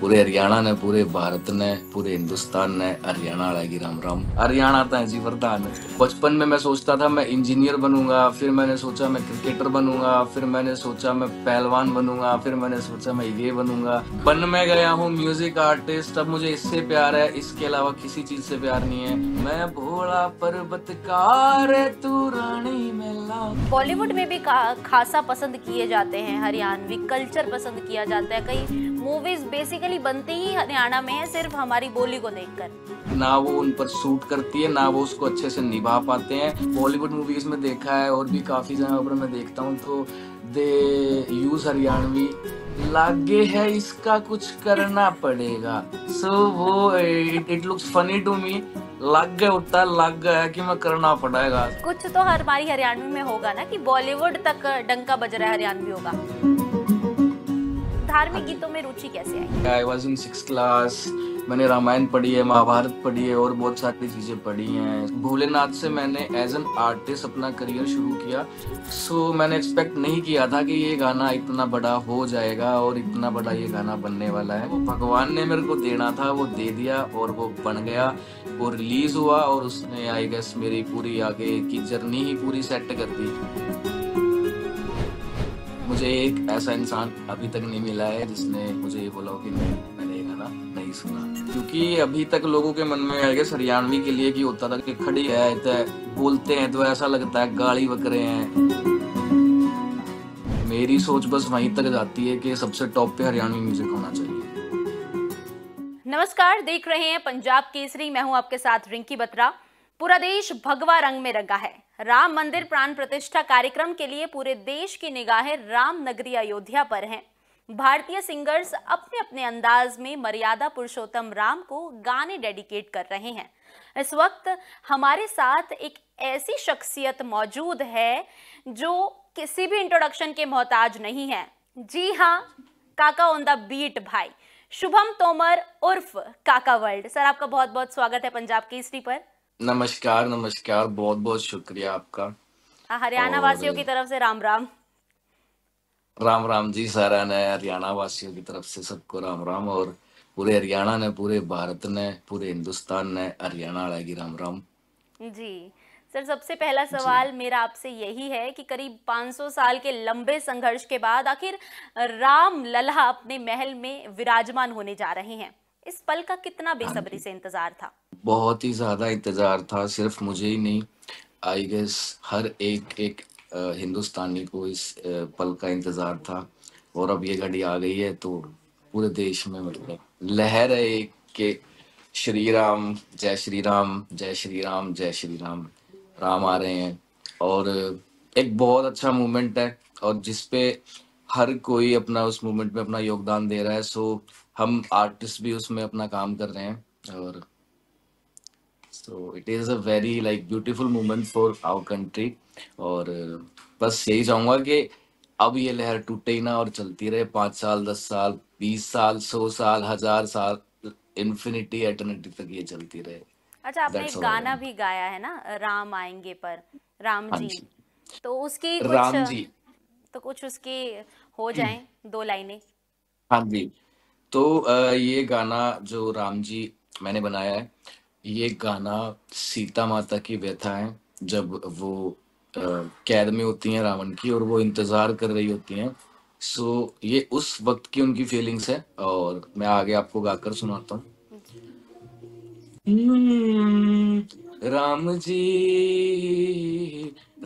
पूरे हरियाणा ने पूरे भारत ने पूरे हिंदुस्तान ने हरियाणा वाला की राम राम हरियाणा था जी वरदान बचपन में मैं सोचता था मैं इंजीनियर बनूंगा फिर मैंने सोचा मैं क्रिकेटर बनूंगा फिर मैंने सोचा मैं पहलवान बनूंगा फिर मैंने सोचा मैं ये बनूंगा बन में गया हूँ म्यूजिक आर्टिस्ट अब मुझे इससे प्यार है इसके अलावा किसी चीज से प्यार नहीं है मैं भोला पर्वत कार तू रानी मेला बॉलीवुड में भी खासा पसंद किए जाते हैं हरियाणवी कल्चर पसंद किया जाता है कई मूवीज बेसिकली बनती ही हरियाणा में है सिर्फ हमारी बोली को देखकर ना वो उन पर सूट करती है ना वो उसको अच्छे से निभा पाते हैं बॉलीवुड मूवीज में देखा है और भी काफी जगह पर मैं देखता हूँ तो दे यूज हरियाणवी लागे है इसका कुछ करना पड़ेगा सो so, वो it looks funny to me लग गए होता लग गया कि मैं करना पड़ेगा कुछ तो हर हमारी हरियाणवी में होगा ना कि बॉलीवुड तक डंका बज रहा है हरियाणवी होगा धार्मिक गीतों में रुचि कैसे आई वॉज इन सिक्स क्लास मैंने रामायण पढ़ी है महाभारत पढ़ी है और बहुत सारी चीज़ें पढ़ी हैं भोलेनाथ से मैंने एज एन आर्टिस्ट अपना करियर शुरू किया सो so, मैंने एक्सपेक्ट नहीं किया था कि ये गाना इतना बड़ा हो जाएगा और इतना बड़ा ये गाना बनने वाला है वो भगवान ने मेरे को देना था वो दे दिया और वो बन गया वो रिलीज़ हुआ और उसने आई गेस मेरी पूरी आगे की जर्नी ही पूरी सेट कर दी मुझे एक ऐसा इंसान अभी तक नहीं मिला है जिसने मुझे ये बोला हो कि नहीं मैंने ये गाना नहीं सुना क्योंकि अभी तक लोगों के मन में आएगा कि हरियाणवी के लिए कि होता था कि खड़ी है तो बोलते हैं तो ऐसा लगता है गाली बकरे हैं मेरी सोच बस वहीं तक जाती है कि सबसे टॉप पे हरियाणवी म्यूजिक होना चाहिए नमस्कार देख रहे हैं पंजाब केसरी मैं हूं आपके साथ रिंकी बत्रा पूरा देश भगवा रंग में रंगा है राम मंदिर प्राण प्रतिष्ठा कार्यक्रम के लिए पूरे देश की निगाहें राम नगरी अयोध्या पर हैं भारतीय सिंगर्स अपने अपने अंदाज में मर्यादा पुरुषोत्तम राम को गाने डेडिकेट कर रहे हैं इस वक्त हमारे साथ एक ऐसी शख्सियत मौजूद है जो किसी भी इंट्रोडक्शन के मोहताज नहीं है जी हाँ काका ऑन द बीट भाई शुभम तोमर उर्फ काका वर्ल्ड सर आपका बहुत बहुत स्वागत है पंजाब केसरी पर नमस्कार नमस्कार बहुत बहुत शुक्रिया आपका हाँ, हरियाणा वासियों की तरफ से राम राम राम राम जी सारा ने हरियाणा वासियों की तरफ से सबको राम राम और पूरे हरियाणा ने पूरे भारत ने पूरे हिंदुस्तान ने हरियाणा आएगी राम राम जी सर सबसे पहला सवाल मेरा आपसे यही है कि करीब 500 साल के लंबे संघर्ष के बाद आखिर राम लला अपने महल में विराजमान होने जा रहे हैं इस पल का कितना हाँ बेसब्री से इंतजार था बहुत ही ज़्यादा इंतज़ार था सिर्फ मुझे ही नहीं आई गेस हर एक एक हिंदुस्तानी को इस पल का इंतज़ार था और अब ये घड़ी आ गई है तो पूरे देश में मतलब लहर है एक के श्री राम जय श्री राम जय श्री राम जय श्री राम राम आ रहे हैं और एक बहुत अच्छा मूवमेंट है और जिसपे हर कोई अपना उस मूवमेंट में अपना योगदान दे रहा है सो हम आर्टिस्ट भी उसमें अपना काम कर रहे हैं और so it is a very like beautiful moment for our country और बस यही चाहूंगा कि अब ये लहर टूटे ही ना और चलती रहे पांच साल दस साल बीस साल सौ साल हजार साल इन्फिनिटी एटर्निटी तक ये चलती रहे अच्छा आपने एक गाना भी गाया है ना राम आएंगे पर राम हाँ जी तो उसकी कुछ राम जी तो कुछ उसकी हो जाए दो लाइनें हाँ जी तो ये गाना जो राम जी मैंने बनाया है ये गाना सीता माता की व्यथा है जब वो कैद में होती हैं रावण की और वो इंतजार कर रही होती हैं सो so, ये उस वक्त की उनकी फीलिंग्स है और मैं आगे आपको गाकर सुनाता हूँ हम्म, राम जी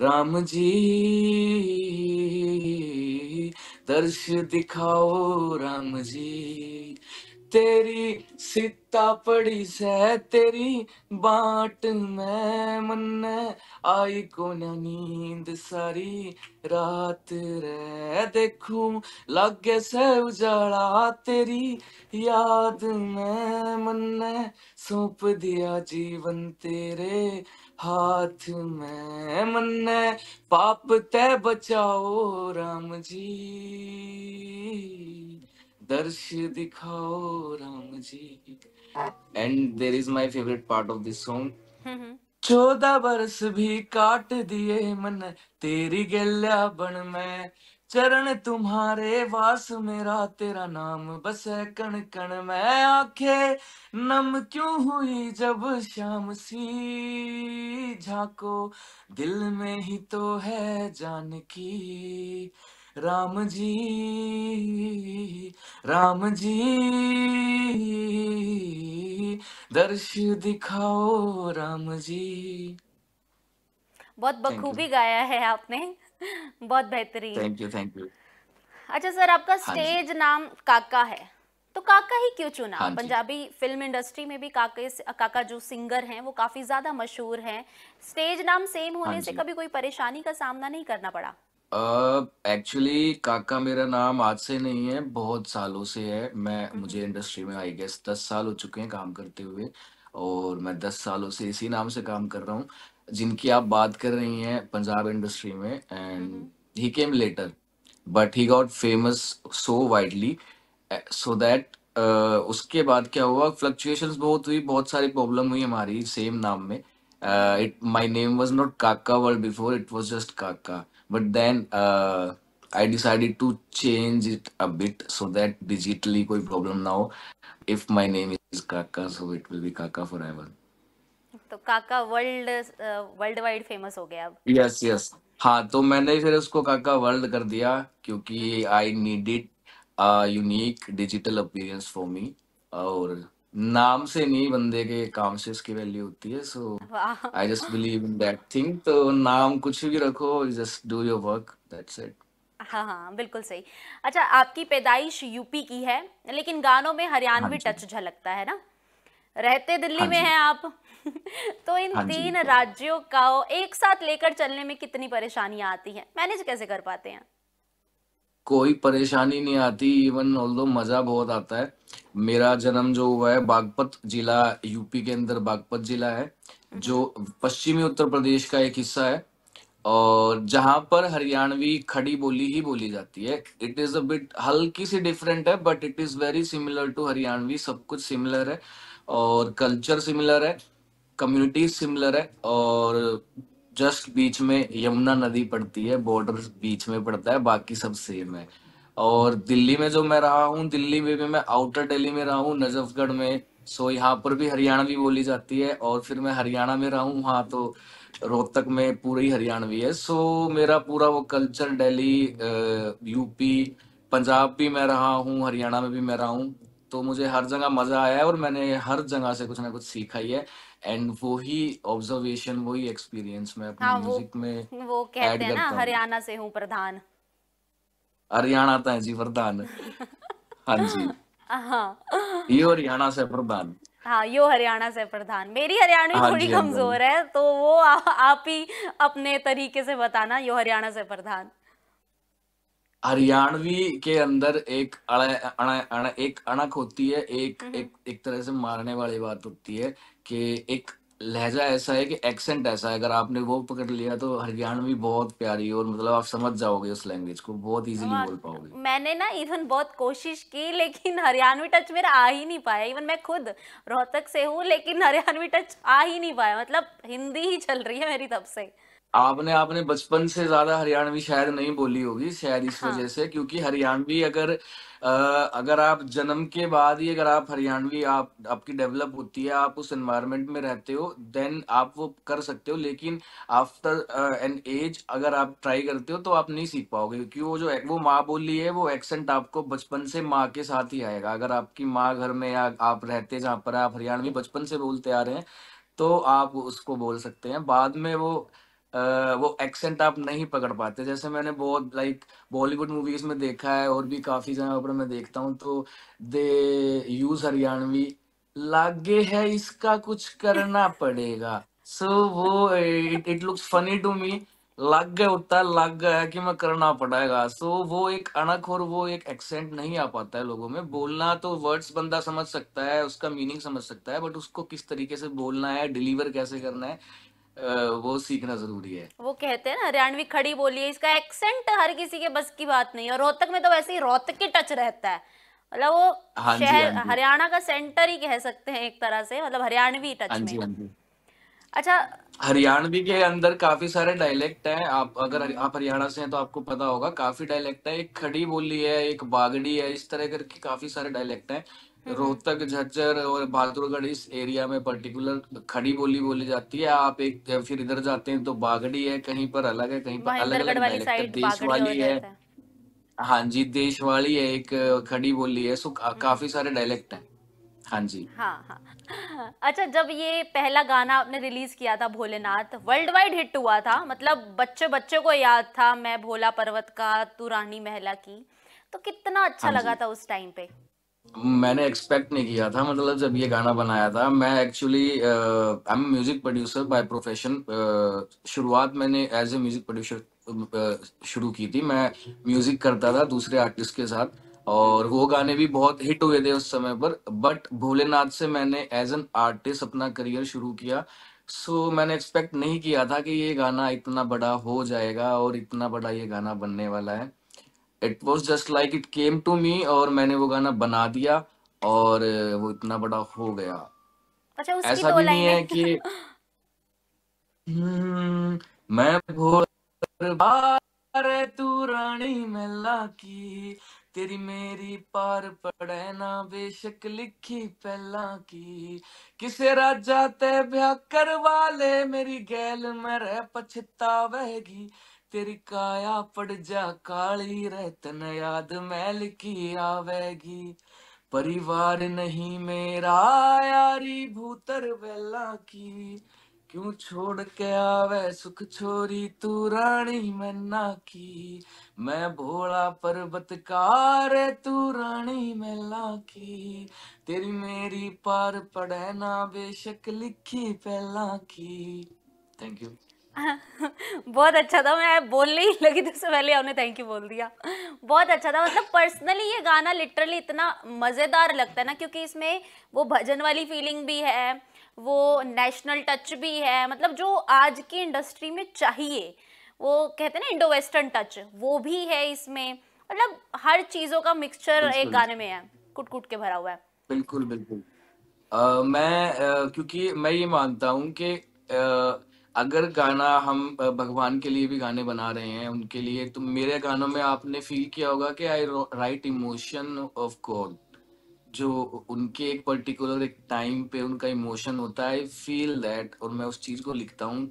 राम जी दर्श दिखाओ राम जी तेरी सीता पड़ी सह तेरी बाट मैं मन आई को नींद सारी रात रे देखूं लागे से उजाला तेरी याद मैं मन सौंप दिया जीवन तेरे हाथ में मन पाप ते बचाओ राम जी दर्श दिखाओ Ram ji and there is my favourite part of this song चौदह बरस भी काट दिए मन तेरी गल्या बन में चरण तुम्हारे वास मेरा तेरा नाम बस है कण कण मैं आखे नम क्यों हुई जब श्याम सी झाको दिल में ही तो है जानकी राम जी राम जी दर्श दिखाओ राम जी बहुत बखूबी गाया है आपने बहुत बेहतरीन थैंक यू थैंक यू अच्छा सर आपका हाँ स्टेज हाँ नाम काका है तो काका ही क्यों चुना हाँ पंजाबी फिल्म इंडस्ट्री में भी काके काका जो सिंगर हैं वो काफी ज्यादा मशहूर हैं स्टेज नाम सेम हाँ होने हाँ से कभी कोई परेशानी का सामना नहीं करना पड़ा एक्चुअली uh, काका मेरा नाम आज से नहीं है बहुत सालों से है मैं हम्म, मुझे इंडस्ट्री हम्म। में आई गेस दस साल हो चुके हैं काम करते हुए और मैं दस सालों से इसी नाम से काम कर रहा हूँ जिनकी आप बात कर रही हैं पंजाब इंडस्ट्री में and he came later but he got famous so widely so that उसके बाद क्या हुआ फ्लक्चुएशन बहुत हुई बहुत सारी प्रॉब्लम हुई हमारी सेम नाम में it my name was not Kaka world before it was just Kaka but then uh, I decided to change it a bit so that digitally koi problem na ho. If my name is Kaka, so it will be Kaka forever. तो काका world world wide famous हो गया अब yes yes हाँ तो मैंने फिर उसको काका वर्ल्ड कर दिया क्योंकि I needed unique digital appearance for me और नाम से नहीं बंदे के काम से उसकी वैल्यू होती है so I just believe in that thing तो नाम कुछ भी रखो just do your work that's it हाँ हाँ बिल्कुल सही अच्छा आपकी पैदाइश यूपी की है लेकिन गानों में हरियाणवी हाँ टच अच्छा झलकता है ना रहते दिल्ली हाँ में हैं आप तो इन हाँ तीन राज्यों का एक साथ लेकर चलने में कितनी परेशानियां आती हैं मैनेज कैसे कर पाते हैं कोई परेशानी नहीं आती इवन दो मजा बहुत आता है मेरा जन्म जो हुआ है बागपत जिला यूपी के अंदर बागपत जिला है जो पश्चिमी उत्तर प्रदेश का एक हिस्सा है और जहां पर हरियाणवी खड़ी बोली ही बोली जाती है इट इज अ बिट हल्की सी डिफरेंट है but it is very similar to Haryanvi सब कुछ सिमिलर है और कल्चर सिमिलर है कम्युनिटी सिमिलर है और जस्ट बीच में यमुना नदी पड़ती है बॉर्डर बीच में पड़ता है बाकी सब सेम है और दिल्ली में जो मैं रहा हूँ दिल्ली में भी मैं आउटर दिल्ली में रहा हूँ नजफगढ़ में सो यहाँ पर भी हरियाणा भी बोली जाती है और फिर मैं हरियाणा में रहा हूँ वहाँ तो रोहतक में पूरी हरियाणवी है सो मेरा पूरा वो कल्चर डेली यूपी पंजाब भी मैं रहा हूँ हरियाणा में भी मैं रहा हूँ तो मुझे हर जगह मजा आया है और मैंने हर जगह से कुछ ना कुछ सीखा ही है एंड वो ही ऑब्जर्वेशन वो ही एक्सपीरियंस में अपने हाँ, म्यूजिक में वो कहते हैं ना हरियाणा से हूँ प्रधान हरियाणा तो जी प्रधान हाँ जी हाँ ये हरियाणा से प्रधान हाँ यो हरियाणा से प्रधान मेरी हरियाणवी हाँ थोड़ी हाँ कमजोर है तो वो आ, आप ही अपने तरीके से बताना यो हरियाणा से प्रधान हरियाणवी के अंदर एक अड़ा, अड़ा, अड़ा, एक अणक होती है एक हम्म। एक एक तरह से मारने वाली बात होती है कि एक लहजा ऐसा है कि एक्सेंट ऐसा है अगर आपने वो पकड़ लिया तो हरियाणवी बहुत प्यारी और मतलब आप समझ जाओगे उस लैंग्वेज को बहुत इजीली हाँ, बोल पाओगे मैंने ना इवन बहुत कोशिश की लेकिन हरियाणवी टच मेरा आ ही नहीं पाया इवन मैं खुद रोहतक से हूँ लेकिन हरियाणवी टच आ ही नहीं पाया मतलब हिंदी ही चल रही है मेरी तब से आपने आपने बचपन से ज्यादा हरियाणवी शायद नहीं बोली होगी शायद इस हाँ। वजह से क्योंकि हरियाणवी अगर अ, अगर आप जन्म के बाद ही अगर आप हरियाणवी आप आपकी डेवलप होती है आप उस एनवायरमेंट में रहते हो देन आप वो कर सकते हो लेकिन आफ्टर एन एज अगर आप ट्राई करते हो तो आप नहीं सीख पाओगे क्योंकि वो जो वो माँ बोली है वो एक्सेंट आपको बचपन से माँ के साथ ही आएगा अगर आपकी माँ घर में या आप रहते जहाँ पर आप हरियाणवी बचपन से बोलते आ रहे हैं तो आप उसको बोल सकते हैं बाद में वो वो एक्सेंट आप नहीं पकड़ पाते जैसे मैंने बहुत लाइक बॉलीवुड मूवीज में देखा है और भी काफी जगह पर मैं देखता हूँ तो दे यूज हरियाणवी लागे है इसका कुछ करना पड़ेगा सो so, वो it looks funny to me लग गए उतना लग गया है कि मैं करना पड़ेगा सो so, वो एक अणक और वो एक एक्सेंट नहीं आ पाता है लोगों में बोलना तो वर्ड्स बंदा समझ सकता है उसका मीनिंग समझ सकता है बट उसको किस तरीके से बोलना है डिलीवर कैसे करना है वो सीखना जरूरी है वो कहते हैं ना हरियाणवी खड़ी बोली है इसका एक्सेंट हर किसी के बस की बात नहीं है रोहतक में तो वैसे ही रोहतक के टच रहता है मतलब वो हाँ शहर हाँ हरियाणा का सेंटर ही कह सकते हैं एक तरह से मतलब हरियाणवी टच हाँ में हाँ अच्छा हरियाणवी के हाँ। अंदर काफी सारे डायलेक्ट हैं आप अगर हम्म। आप हरियाणा से हैं तो आपको पता होगा काफी डायलेक्ट है एक खड़ी बोली है एक बागड़ी है इस तरह करके काफी सारे डायलेक्ट हैं हम्म, हम्म। रोहतक झज्जर और बहादुरगढ़ इस एरिया में पर्टिकुलर खड़ी बोली बोली जाती है आप एक फिर इधर जाते हैं तो बागड़ी है कहीं पर अलग है कहीं पर अलग अलग देश वाली है हाँ जी देश वाली है एक खड़ी बोली है सो हम्म। काफी सारे डायलेक्ट है हाँ जी हाँ हाँ अच्छा जब ये पहला गाना आपने रिलीज किया था भोलेनाथ वर्ल्ड वाइड हिट हुआ था मतलब बच्चे बच्चे को याद था मैं भोला पर्वत का तू रानी महला की तो कितना अच्छा हाँ लगा था उस टाइम पे मैंने एक्सपेक्ट नहीं किया था मतलब जब ये गाना बनाया था मैं actually I am music producer by profession शुरुआत मैंने एज ए म्यूजिक प्रोड्यूसर शुरू की थी मैं म्यूजिक करता था दूसरे आर्टिस्ट के साथ और वो गाने भी बहुत हिट हुए थे उस समय पर बट भोलेनाथ से मैंने एज एन आर्टिस्ट अपना करियर शुरू किया सो so, मैंने एक्सपेक्ट नहीं किया था कि ये गाना इतना बड़ा हो जाएगा और इतना बड़ा ये गाना बनने वाला है it was just like it came to me और मैंने वो गाना बना दिया और वो इतना बड़ा हो गया अच्छा, उसकी ऐसा भी नहीं है कि मैं भोर बार तू रानी मेला की तेरी मेरी पार पड़े ना बेशक लिखी पहला की किसे राजा ते ब्याह करवा ले मेरी गैल मर रह पछतावेगी तेरी काया पड़ जा काली रतन याद मैल की आवेगी परिवार नहीं मेरा यारी भूतर वेला की क्यों छोड़ के आवे सुख छोरी तू रानी मैना की मैं भोला पर्वत कार तू रानी मैला की तेरी मेरी पार पड़े ना बेशक लिखी पहला की थैंक यू बहुत अच्छा था मैं बोलने ही लगी थी उससे पहले आपने थैंक यू बोल दिया बहुत अच्छा था मतलब पर्सनली ये गाना लिटरली इतना मज़ेदार लगता है ना क्योंकि इसमें वो भजन वाली फीलिंग भी है वो नेशनल टच भी है मतलब जो आज की इंडस्ट्री में चाहिए वो कहते हैं ना इंडो वेस्टर्न टच वो भी है इसमें मतलब हर चीज़ों का मिक्सचर एक गाने में है कुट कुट के भरा हुआ है बिल्कुल बिल्कुल आ, मैं आ, क्योंकि मैं ये मानता हूँ कि uh, अगर गाना हम भगवान के लिए भी गाने बना रहे हैं उनके लिए तो मेरे गानों में आपने फील किया होगा कि I write emotion of God जो उनके एक पर्टिकुलर एक टाइम पे उनका इमोशन होता है फील दैट और मैं उस चीज को लिखता हूँ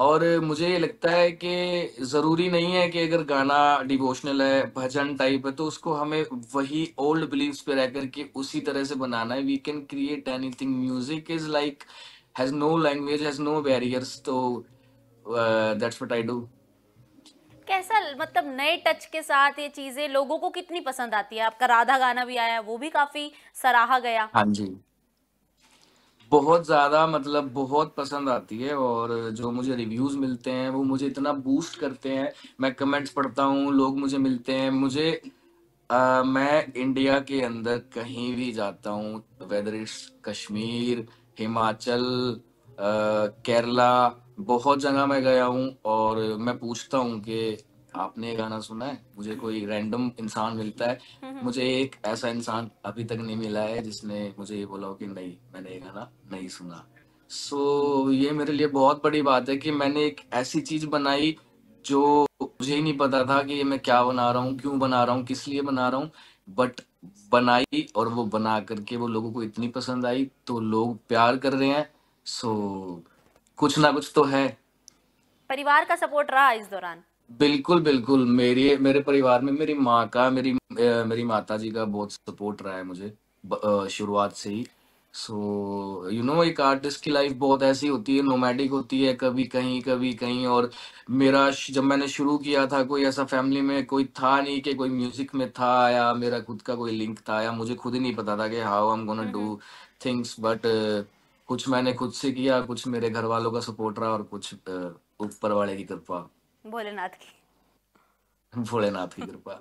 और मुझे ये लगता है कि जरूरी नहीं है कि अगर गाना डिवोशनल है भजन टाइप है तो उसको हमें वही ओल्ड बिलीव्स पे रह करके उसी तरह से बनाना है we can create anything music is like has no language, has no barriers. So तो, uh, that's what I do. कैसा मतलब नए टच के साथ ये चीजें लोगों को कितनी पसंद आती है आपका राधा गाना भी आया वो भी काफी सराहा गया हाँ जी बहुत ज़्यादा मतलब बहुत पसंद आती है और जो मुझे रिव्यूज़ मिलते हैं वो मुझे इतना बूस्ट करते हैं मैं कमेंट्स पढ़ता हूँ लोग मुझे मिलते हैं मुझे आ, uh, मैं इंडिया के अंदर कहीं भी जाता हूँ वेदर इट्स कश्मीर हिमाचल केरला बहुत जगह मैं गया हूँ और मैं पूछता हूँ कि आपने ये गाना सुना है मुझे कोई रैंडम इंसान मिलता है हम्म, हम्म। मुझे एक ऐसा इंसान अभी तक नहीं मिला है जिसने मुझे ये बोला हो कि नहीं मैंने ये गाना नहीं सुना सो so, ये मेरे लिए बहुत बड़ी बात है कि मैंने एक ऐसी चीज बनाई जो मुझे ही नहीं पता था कि मैं क्या बना रहा हूँ क्यों बना रहा हूँ किस लिए बना रहा हूँ बट बनाई और वो बना करके वो लोगों को इतनी पसंद आई तो लोग प्यार कर रहे हैं सो कुछ ना कुछ तो है परिवार का सपोर्ट रहा इस दौरान बिल्कुल बिल्कुल मेरे मेरे परिवार में मेरी माँ का मेरी मेरी माता जी का बहुत सपोर्ट रहा है मुझे शुरुआत से ही सो यू नो एक आर्टिस्ट की लाइफ बहुत ऐसी होती है नोमैडिक होती है कभी कहीं कभी कहीं और मेरा जब मैंने शुरू किया था कोई ऐसा फैमिली में कोई था नहीं कि कोई म्यूजिक में था या मेरा खुद का कोई लिंक था या मुझे खुद ही नहीं पता था कि how I am gonna do things but कुछ मैंने खुद से किया कुछ मेरे घर वालों का सपोर्ट रहा और कुछ ऊपर वाले की कृपा भोलेनाथ की भोलेनाथ की कृपा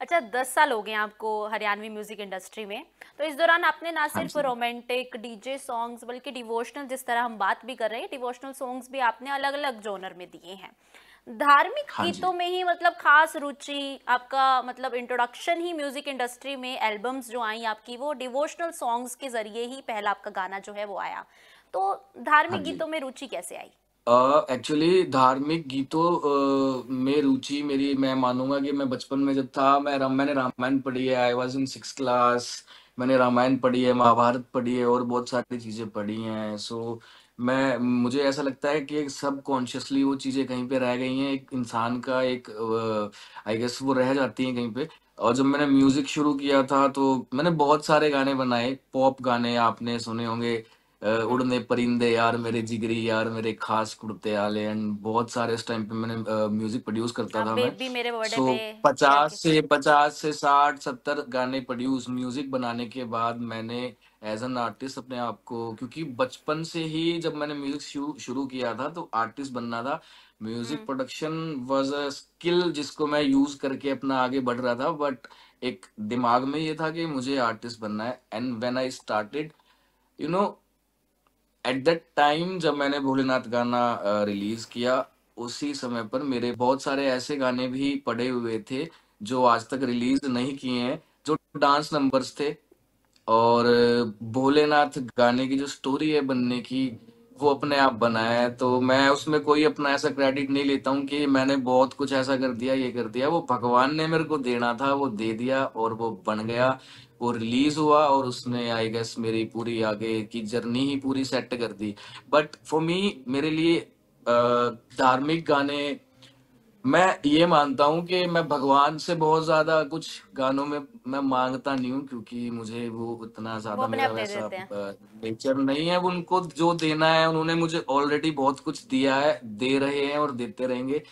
अच्छा दस साल हो गए आपको हरियाणवी म्यूजिक इंडस्ट्री में तो इस दौरान आपने ना हाँ सिर्फ रोमांटिक डीजे सॉन्ग्स बल्कि डिवोशनल जिस तरह हम बात भी कर रहे हैं डिवोशनल सॉन्ग्स भी आपने अलग अलग जोनर में दिए हैं धार्मिक हाँ गीतों में ही मतलब खास रुचि आपका मतलब इंट्रोडक्शन ही म्यूजिक इंडस्ट्री में एल्बम्स जो आई आपकी वो डिवोशनल सॉन्ग्स के जरिए ही पहला आपका गाना जो है वो आया तो धार्मिक हाँ गीतों में रुचि कैसे आई एक्चुअली uh, धार्मिक गीतों uh, में रुचि मेरी मैं मानूंगा कि मैं बचपन में जब था मैं राम मैंने रामायण पढ़ी है I was in six class मैंने रामायण पढ़ी है महाभारत पढ़ी है और बहुत सारी चीज़ें पढ़ी हैं सो so, मैं मुझे ऐसा लगता है कि सब कॉन्शियसली वो चीज़ें कहीं पे रह गई हैं एक इंसान का एक आई uh, गेस वो रह जाती हैं कहीं पे और जब मैंने म्यूज़िक शुरू किया था तो मैंने बहुत सारे गाने बनाए पॉप गाने आपने सुने होंगे उड़ने परिंदे यार मेरे जिगरी यार मेरे खास कुर्ते आले एंड बहुत सारे इस टाइम पे मैंने म्यूजिक प्रोड्यूस करता हाँ, था मैं सो पचास से पचास से साठ सत्तर गाने प्रोड्यूस म्यूजिक बनाने के बाद मैंने एज एन आर्टिस्ट अपने आप को क्योंकि बचपन से ही जब मैंने म्यूजिक शुरू किया था तो आर्टिस्ट बनना था music production was a skill जिसको मैं यूज करके अपना आगे बढ़ रहा था बट एक दिमाग में ये था कि मुझे आर्टिस्ट बनना है and when I started you know at that time जब मैंने भोलेनाथ गाना रिलीज किया उसी समय पर मेरे बहुत सारे ऐसे गाने भी पड़े हुए थे जो आज तक रिलीज नहीं किए हैं जो डांस नंबर्स थे और भोलेनाथ गाने की जो स्टोरी है बनने की वो अपने आप बनाया है तो मैं उसमें कोई अपना ऐसा क्रेडिट नहीं लेता हूँ कि मैंने बहुत कुछ ऐसा कर दिया ये कर दिया वो भगवान ने मेरे को देना था वो दे दिया और वो बन गया वो रिलीज हुआ और उसने आई गेस मेरी पूरी आगे की जर्नी ही पूरी सेट कर दी बट फॉर मी मेरे लिए धार्मिक गाने मैं ये मानता हूँ कि मैं भगवान से बहुत ज्यादा कुछ गानों में मैं मांगता नहीं हूँ क्योंकि मुझे वो उतना ज्यादा मेरा वैसा नेचर नहीं है उनको जो देना है उन्होंने मुझे ऑलरेडी बहुत कुछ दिया है दे रहे हैं और देते रहेंगे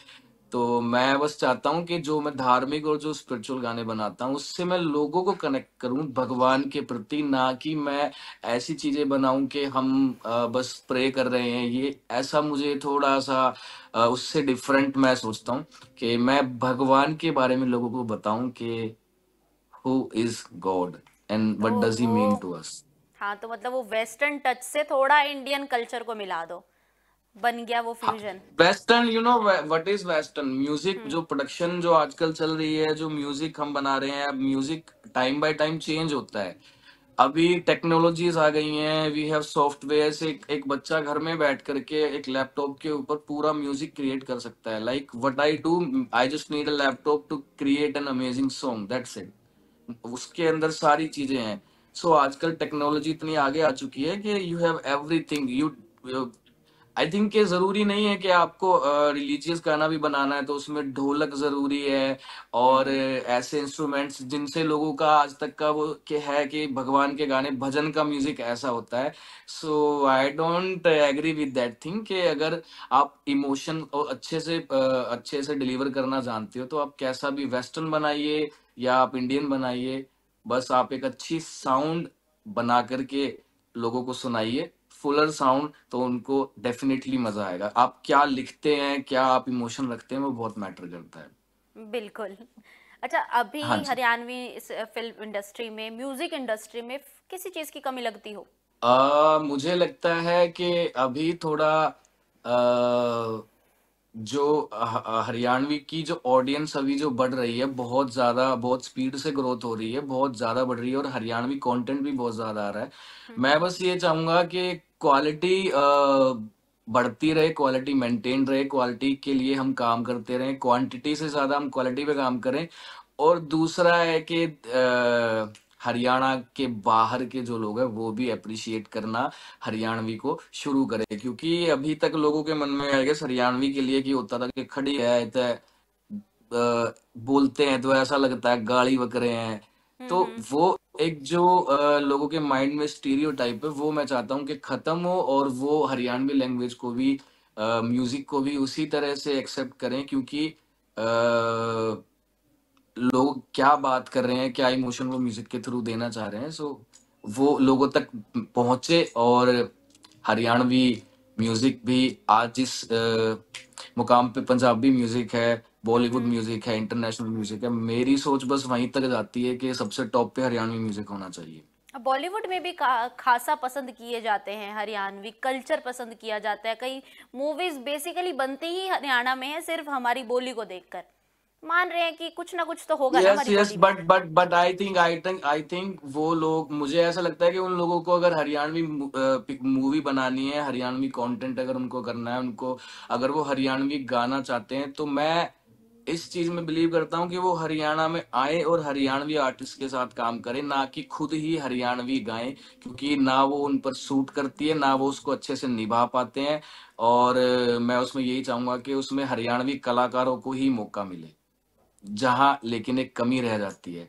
तो मैं बस चाहता हूं कि जो मैं धार्मिक और जो स्पिरिचुअल गाने बनाता हूं उससे मैं लोगों को कनेक्ट करूं भगवान के प्रति ना कि मैं ऐसी चीजें बनाऊं कि हम बस प्रे कर रहे हैं ये ऐसा मुझे थोड़ा सा उससे डिफरेंट मैं सोचता हूं कि मैं भगवान के बारे में लोगों को बताऊं कि who is God and what does he mean to us हाँ तो मतलब वो वेस्टर्न टच से थोड़ा इंडियन कल्चर को मिला दो बन गया वो fusion western you know what is western music जो प्रोडक्शन जो आजकल चल रही है जो म्यूजिक हम बना रहे हैं music time by time change होता है अभी टेक्नोलॉजीज आ गई हैं वी हैव सॉफ्टवेयर से एक एक बच्चा घर में बैठ करके एक लैपटॉप के ऊपर पूरा म्यूजिक क्रिएट कर सकता है like what I do I just need a laptop to create an amazing song that's it उसके अंदर सारी चीजें हैं सो so, आजकल टेक्नोलॉजी इतनी आगे आ चुकी है कि you have everything you I think ये जरूरी नहीं है कि आपको रिलीजियस गाना भी बनाना है तो उसमें ढोलक जरूरी है और ऐसे इंस्ट्रूमेंट्स जिनसे लोगों का आज तक का वो के है कि भगवान के गाने भजन का म्यूजिक ऐसा होता है so I don't agree with that thing कि अगर आप इमोशन और अच्छे से अच्छे से डिलीवर करना जानते हो तो आप कैसा भी वेस्टर्न बनाइए या आप इंडियन बनाइए बस आप एक अच्छी साउंड बना करके लोगों को सुनाइए फुलर साउंड तो उनको डेफिनेटली मजा आएगा आप क्या लिखते हैं क्या आप इमोशन रखते हैं वो बहुत मैटर करता है बिल्कुल अच्छा अभी हाँ हरियाणवी फिल्म इंडस्ट्री में म्यूजिक इंडस्ट्री में किसी चीज की कमी लगती हो आ, मुझे लगता है कि अभी थोड़ा आ, जो हरियाणवी की जो ऑडियंस अभी जो बढ़ रही है बहुत ज़्यादा बहुत स्पीड से ग्रोथ हो रही है बहुत ज़्यादा बढ़ रही है और हरियाणवी कंटेंट भी बहुत ज़्यादा आ रहा है हम्म। मैं बस ये चाहूंगा कि क्वालिटी बढ़ती रहे क्वालिटी मेंटेन रहे क्वालिटी के लिए हम काम करते रहे क्वांटिटी से ज़्यादा हम क्वालिटी पे काम करें और दूसरा है कि हरियाणा के बाहर के जो लोग हैं वो भी अप्रिशिएट करना हरियाणवी को शुरू करें क्योंकि अभी तक लोगों के मन में आएगा हरियाणवी के लिए कि होता था कि खड़ी है तो बोलते हैं तो ऐसा लगता है गाली बक रहे हैं तो हम्म, हम्म। वो एक जो लोगों के माइंड में स्टीरियो है वो मैं चाहता हूँ कि खत्म हो और वो हरियाणवी लैंग्वेज को भी म्यूजिक को भी उसी तरह से एक्सेप्ट करें क्योंकि लोग क्या बात कर रहे हैं क्या इमोशन वो म्यूजिक के थ्रू देना चाह रहे हैं सो वो लोगों तक पहुंचे और हरियाणवी म्यूजिक भी आज जिस मुकाम पे पंजाबी म्यूजिक है बॉलीवुड म्यूजिक mm-hmm. है इंटरनेशनल म्यूजिक है मेरी सोच बस वहीं तक जाती है कि सबसे टॉप पे हरियाणवी म्यूजिक होना चाहिए बॉलीवुड में भी खासा पसंद किए जाते हैं हरियाणवी कल्चर पसंद किया जाता है कई मूवीज बेसिकली बनती ही हरियाणा में है सिर्फ हमारी बोली को देखकर मान रहे हैं कि कुछ ना कुछ तो होगा yes, ना yes, but, but, but I think, I think, I think वो लोग मुझे ऐसा लगता है कि उन लोगों को अगर हरियाणवी मूवी बनानी है हरियाणवी कंटेंट अगर उनको करना है उनको अगर वो हरियाणवी गाना चाहते हैं तो मैं इस चीज में बिलीव करता हूँ कि वो हरियाणा में आए और हरियाणवी आर्टिस्ट के साथ काम करें ना कि खुद ही हरियाणवी गाएं क्योंकि ना वो उन पर सूट करती है ना वो उसको अच्छे से निभा पाते हैं और मैं उसमें यही चाहूंगा कि उसमें हरियाणवी कलाकारों को ही मौका मिले जहां लेकिन एक कमी रह जाती है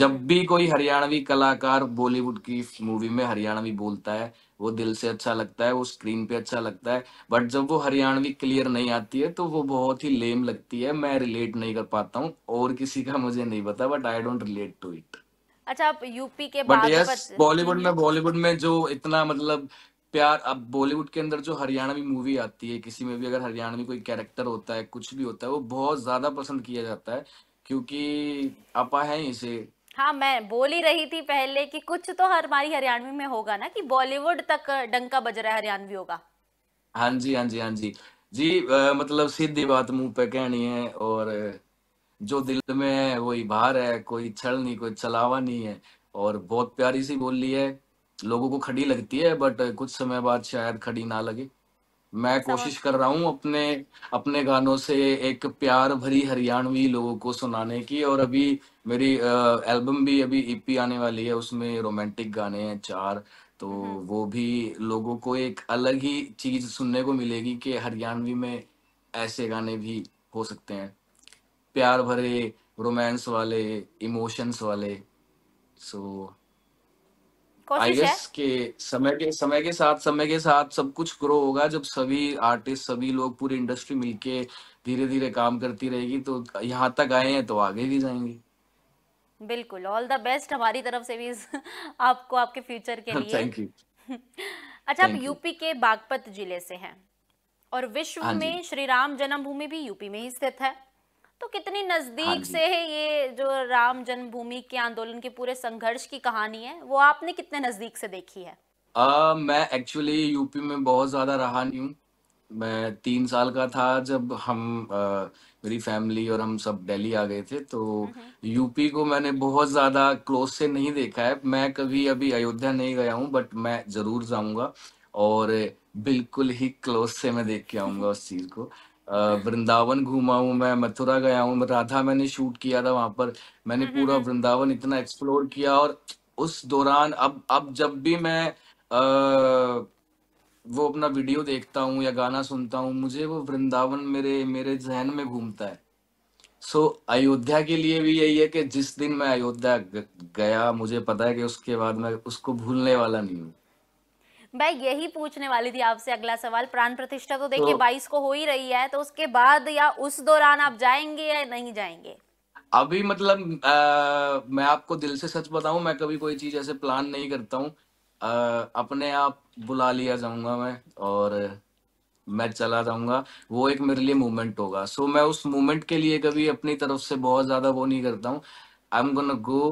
जब भी कोई हरियाणवी कलाकार बॉलीवुड की मूवी में हरियाणवी बोलता है वो दिल से अच्छा लगता है वो स्क्रीन पे अच्छा लगता है बट जब वो हरियाणवी क्लियर नहीं आती है तो वो बहुत ही लेम लगती है मैं रिलेट नहीं कर पाता हूँ और किसी का मुझे नहीं पता but I don't relate to it अच्छा आप यूपी के बट यस बॉलीवुड में बॉलीवुड में जो इतना मतलब प्यार अब बॉलीवुड के अंदर जो हरियाणवी मूवी आती है किसी में भी अगर हरियाणवी कोई कैरेक्टर होता है कुछ भी होता है वो बहुत ज्यादा पसंद किया जाता है क्योंकि अपा है इसे हाँ मैं बोल ही रही थी पहले कि कुछ तो हर हमारी हरियाणवी में होगा ना कि बॉलीवुड तक डंका बज रहा है हरियाणवी होगा हाँ जी हाँ जी हाँ जी जी आ, मतलब सीधी बात मुंह पे कहनी है और जो दिल में है वही बाहर है कोई छल नहीं कोई चलावा नहीं है और बहुत प्यारी सी बोली है लोगों को खड़ी लगती है बट कुछ समय बाद शायद खड़ी ना लगे मैं कोशिश कर रहा हूँ अपने अपने गानों से एक प्यार भरी हरियाणवी लोगों को सुनाने की और अभी मेरी एल्बम भी अभी ईपी e आने वाली है उसमें रोमांटिक गाने हैं चार तो हम्म। वो भी लोगों को एक अलग ही चीज सुनने को मिलेगी कि हरियाणवी में ऐसे गाने भी हो सकते हैं प्यार भरे रोमांस वाले इमोशंस वाले सो so, आई गेस के समय के समय के साथ समय के साथ सब कुछ ग्रो होगा जब सभी आर्टिस्ट सभी लोग पूरी इंडस्ट्री मिलके धीरे धीरे काम करती रहेगी तो यहाँ तक आए हैं तो आगे भी जाएंगे बिल्कुल ऑल द बेस्ट हमारी तरफ से भी आपको आपके फ्यूचर के लिए थैंक यू अच्छा आप यूपी के बागपत जिले से हैं और विश्व हाँ में श्री राम जन्मभूमि भी यूपी में ही स्थित है तो कितनी नजदीक हाँ से है ये जो राम जन्मभूमि के आंदोलन के पूरे संघर्ष की कहानी है वो आपने कितने नजदीक से देखी है आ, मैं एक्चुअली यूपी में बहुत ज्यादा रहा नहीं हूँ मैं तीन साल का था जब हम आ, मेरी फैमिली और हम सब दिल्ली आ गए थे तो यूपी हम्म, हम्म। को मैंने बहुत ज्यादा क्लोज से नहीं देखा है मैं कभी अभी अयोध्या नहीं गया हूँ बट मैं जरूर जाऊंगा और बिल्कुल ही क्लोज से मैं देख के आऊंगा उस चीज को वृंदावन घूमा हूँ मैं मथुरा गया हूँ राधा मैंने शूट किया था वहां पर मैंने हम्म, पूरा हम्म, हम्म। वृंदावन इतना एक्सप्लोर किया और उस दौरान अब अब जब भी मैं आ, वो अपना वीडियो देखता हूँ या गाना सुनता हूँ मुझे वो वृंदावन मेरे मेरे जहन में घूमता है सो so, अयोध्या के लिए भी यही है कि जिस दिन मैं अयोध्या गया मुझे पता है कि उसके बाद मैं उसको भूलने वाला नहीं हूँ मैं यही पूछने वाली थी आपसे अगला सवाल प्राण प्रतिष्ठा तो देखिए तो- बाईस को हो ही रही है तो उसके बाद या उस दौरान आप जाएंगे या नहीं जाएंगे अभी मतलब आ, मैं आपको दिल से सच बताऊं मैं कभी कोई चीज ऐसे प्लान नहीं करता हूं आ, अपने आप बुला लिया जाऊंगा मैं और मैं चला जाऊंगा वो एक मेरे लिए मूवमेंट होगा सो मैं उस मूवमेंट के लिए कभी अपनी तरफ से बहुत ज्यादा वो नहीं करता हूँ आई एम गोना गो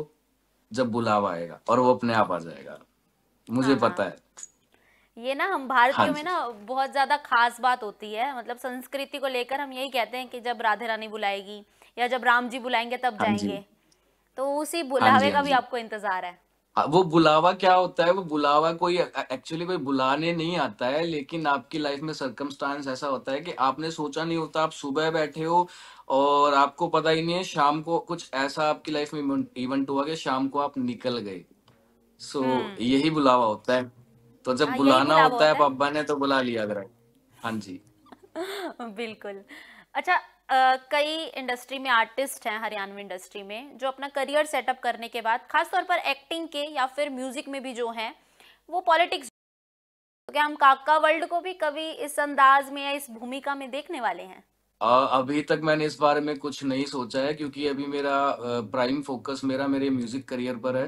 जब बुलावा आएगा और वो अपने आप आ जाएगा मुझे हाँ। पता है ये ना हम भारतीयों हाँ में ना बहुत ज्यादा खास बात होती है मतलब संस्कृति को लेकर हम यही कहते हैं कि जब राधे रानी बुलाएगी या जब राम जी बुलाएंगे तब हाँ जाएंगे तो उसी हाँ बुलावे हाँ का भी आपको इंतजार है हाँ, वो बुलावा क्या होता है वो बुलावा कोई एक्चुअली कोई बुलाने नहीं आता है लेकिन आपकी लाइफ में सरकमस्टांस ऐसा होता है कि आपने सोचा नहीं होता आप सुबह बैठे हो और आपको पता ही नहीं है शाम को कुछ ऐसा आपकी लाइफ में इवेंट हुआ कि शाम को आप निकल गए सो so, हम्म। यही बुलावा होता है तो जब आ, हाँ, बुलाना होता, होता है पापा ने तो बुला लिया करा हाँ जी बिल्कुल अच्छा आ, कई इंडस्ट्री में आर्टिस्ट हैं हरियाणवी इंडस्ट्री में जो अपना करियर सेटअप करने के बाद खासतौर पर एक्टिंग के या फिर म्यूजिक में भी जो हैं वो पॉलिटिक्स तो क्या हम काका वर्ल्ड को भी कभी इस अंदाज में या इस भूमिका में देखने वाले हैं अभी तक मैंने इस बारे में कुछ नहीं सोचा है क्योंकि अभी मेरा प्राइम फोकस मेरा मेरे म्यूजिक करियर पर है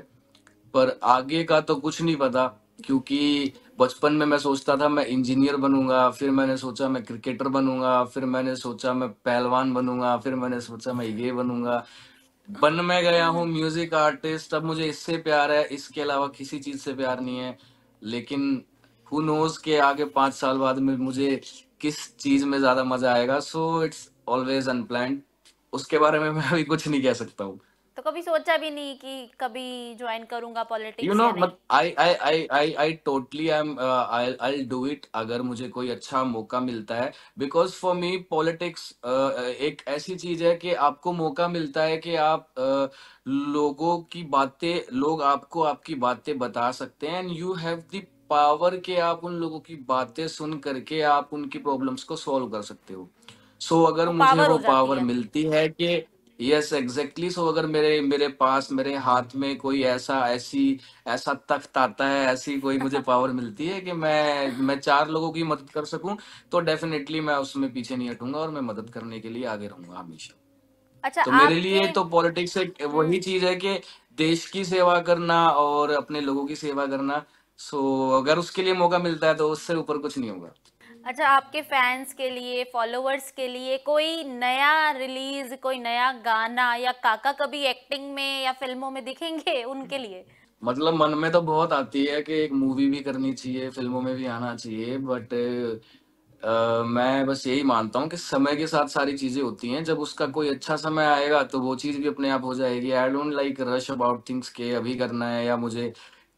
पर आगे का तो कुछ नहीं पता क्योंकि बचपन में मैं सोचता था मैं इंजीनियर बनूंगा फिर मैंने सोचा मैं क्रिकेटर बनूंगा फिर मैंने सोचा मैं पहलवान बनूंगा फिर मैंने सोचा मैं ये बनूंगा बन में गया हूँ म्यूजिक आर्टिस्ट अब मुझे इससे प्यार है इसके अलावा किसी चीज से प्यार नहीं है लेकिन हु नोज के आगे पांच साल बाद में मुझे किस चीज में ज्यादा मजा आएगा सो इट्स ऑलवेज अनप्लैंड उसके बारे में मैं अभी कुछ नहीं कह सकता हूँ तो कभी सोचा भी नहीं कि कभी ज्वाइन करूंगा politics you know but I I I I I totally I am I I do it अगर मुझे कोई अच्छा मौका मिलता है बिकॉज फॉर मी पॉलिटिक्स एक ऐसी चीज है कि आपको मौका मिलता है कि आप uh, लोगों की बातें लोग आपको आपकी बातें बता सकते हैं and you have the power के आप उन लोगों की बातें सुन करके आप उनकी प्रॉब्लम्स को सॉल्व कर सकते हो सो so, अगर तो मुझे वो पावर मिलती है कि यस एग्जैक्टली सो अगर मेरे मेरे पास मेरे हाथ में कोई ऐसा ऐसी ऐसा तख्त आता है ऐसी कोई मुझे पावर मिलती है कि मैं मैं चार लोगों की मदद कर सकूं तो डेफिनेटली मैं उसमें पीछे नहीं हटूंगा और मैं मदद करने के लिए आगे रहूंगा हमेशा अच्छा तो मेरे लिए तो पॉलिटिक्स एक वही हम्म। चीज है कि देश की सेवा करना और अपने लोगों की सेवा करना सो अगर उसके लिए मौका मिलता है तो उससे ऊपर कुछ नहीं होगा अच्छा आपके फैंस के लिए फॉलोअर्स के लिए कोई नया रिलीज कोई नया गाना या काका कभी एक्टिंग में या फिल्मों में दिखेंगे उनके लिए मतलब मन में तो बहुत आती है कि एक मूवी भी करनी चाहिए फिल्मों में भी आना चाहिए बट Uh, मैं बस यही मानता हूँ कि समय के साथ सारी चीजें होती हैं जब उसका कोई अच्छा समय आएगा तो वो चीज भी अपने आप हो जाएगी I don't like rush about things के अभी करना है या मुझे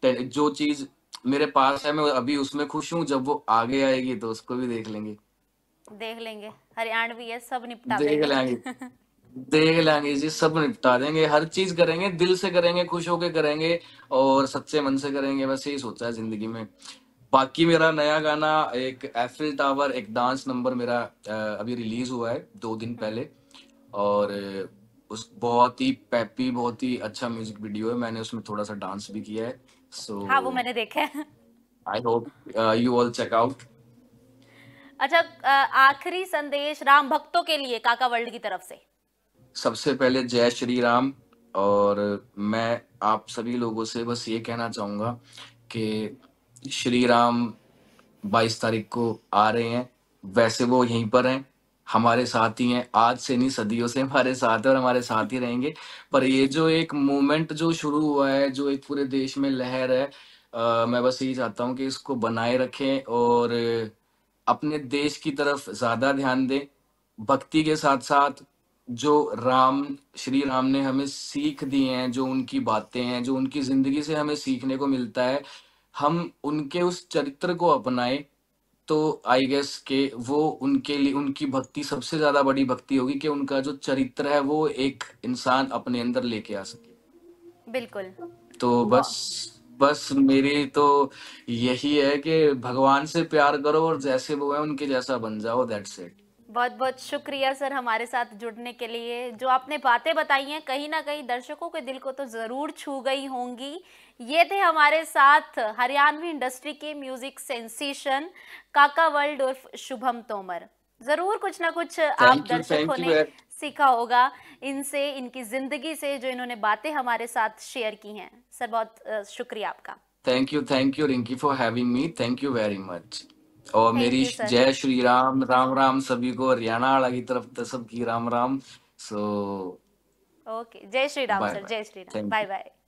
जो चीज मेरे पास है मैं अभी उसमें खुश हूँ जब वो आगे आएगी तो उसको भी देख लेंगे देख लेंगे भी है सब निपटा देख लेंगे देख लेंगे जी सब निपटा देंगे हर चीज करेंगे दिल से करेंगे खुश होके करेंगे और सच्चे मन से करेंगे बस यही सोचा है जिंदगी में बाकी मेरा नया गाना एक एफिल टावर एक डांस नंबर मेरा अभी रिलीज हुआ है दो दिन पहले और उस बहुत ही पैपी बहुत ही अच्छा म्यूजिक वीडियो है मैंने उसमें थोड़ा सा डांस भी किया है सो so, हाँ वो मैंने देखा है I hope you all check out अच्छा uh, आखिरी संदेश राम भक्तों के लिए काका वर्ल्ड की तरफ से सबसे पहले जय श्री राम और मैं आप सभी लोगों से बस ये कहना चाहूंगा कि श्री राम 22 तारीख को आ रहे हैं वैसे वो यहीं पर हैं हमारे साथ ही हैं आज से नहीं सदियों से हमारे साथ है और हमारे साथ ही रहेंगे पर ये जो एक मूवमेंट जो शुरू हुआ है जो एक पूरे देश में लहर है आ, मैं बस यही चाहता हूँ कि इसको बनाए रखें और अपने देश की तरफ ज्यादा ध्यान दें भक्ति के साथ साथ जो राम श्री राम ने हमें सीख दिए हैं जो उनकी बातें हैं जो उनकी जिंदगी से हमें सीखने को मिलता है हम उनके उस चरित्र को अपनाएं तो आई गेस के वो उनके लिए उनकी भक्ति सबसे ज्यादा बड़ी भक्ति होगी कि उनका जो चरित्र है वो एक इंसान अपने अंदर लेके आ सके बिल्कुल तो बस बस मेरी तो यही है कि भगवान से प्यार करो और जैसे वो है उनके जैसा बन जाओ दैट्स इट बहुत बहुत शुक्रिया सर हमारे साथ जुड़ने के लिए जो आपने बातें बताई हैं कहीं ना कहीं दर्शकों के दिल को तो ज़रूर छू गई होंगी ये थे हमारे साथ हरियाणवी इंडस्ट्री के म्यूजिक सेंसेशन काका वर्ल्ड उर्फ शुभम तोमर जरूर कुछ ना कुछ आप दर्शकों ने सीखा होगा इनसे इनकी जिंदगी से जो इन्होंने बातें हमारे साथ शेयर की हैं सर बहुत शुक्रिया आपका thank you thank you Rinki for having me thank you very much और मेरी जय श्री राम राम राम सभी को हरियाणा वाला की तरफ सबकी राम राम सो ओके जय श्री राम सर जय श्री राम बाय बाय